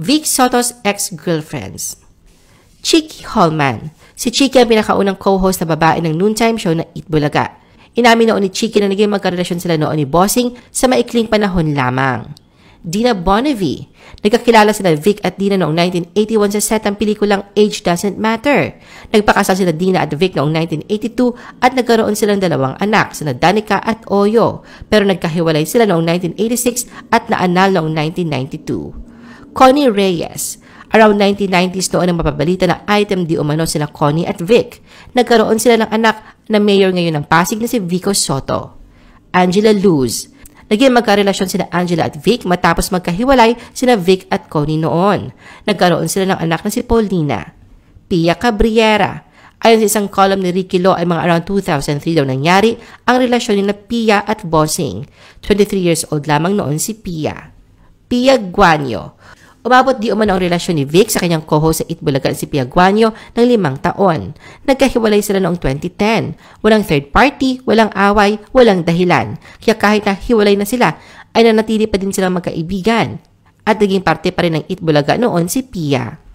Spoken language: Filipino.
Vic Soto's ex-girlfriends. Chicky Hallman. Si Chicky ang pinakaunang co-host na babae ng noontime show na Eat Bulaga. Inamin noon ni Chicky na naging magkarelasyon sila noon ni Bossing sa maikling panahon lamang. Dina Bonavie. Nagkakilala sila Vic at Dina noong 1981 sa set ng pelikulang Age Doesn't Matter. Nagpakasal sila Dina at Vic noong 1982 at nagkaroon silang dalawang anak, sina Danica at Oyo. Pero nagkahiwalay sila noong 1986 at naanal noong 1992. Connie Reyes. Around 1990s noon ang mapabalita ng item di umano sila Connie at Vic. Nagkaroon sila ng anak na mayor ngayon ng Pasig na si Vico Soto. Angela Luz. Naging magkarelasyon sina Angela at Vic matapos magkahiwalay sina Vic at Connie noon. Nagkaroon sila ng anak na si Paulina. Pia Cabriera. Ayon sa isang column ni Ricky Law ay mga around 2003 daw nangyari ang relasyon ni na Pia at Bossing. 23 years old lamang noon si Pia. Pia Guanyo. Umabot di umano ang relasyon ni Vic sa kanyang koho sa Itbulagan si Pia Guanyo ng limang taon. Nagkahiwalay sila noong 2010. Walang third party, walang away, walang dahilan. Kaya kahit na hiwalay na sila, ay nanatili pa din silang magkaibigan. At naging parte pa rin ng Itbulaga noon si Pia.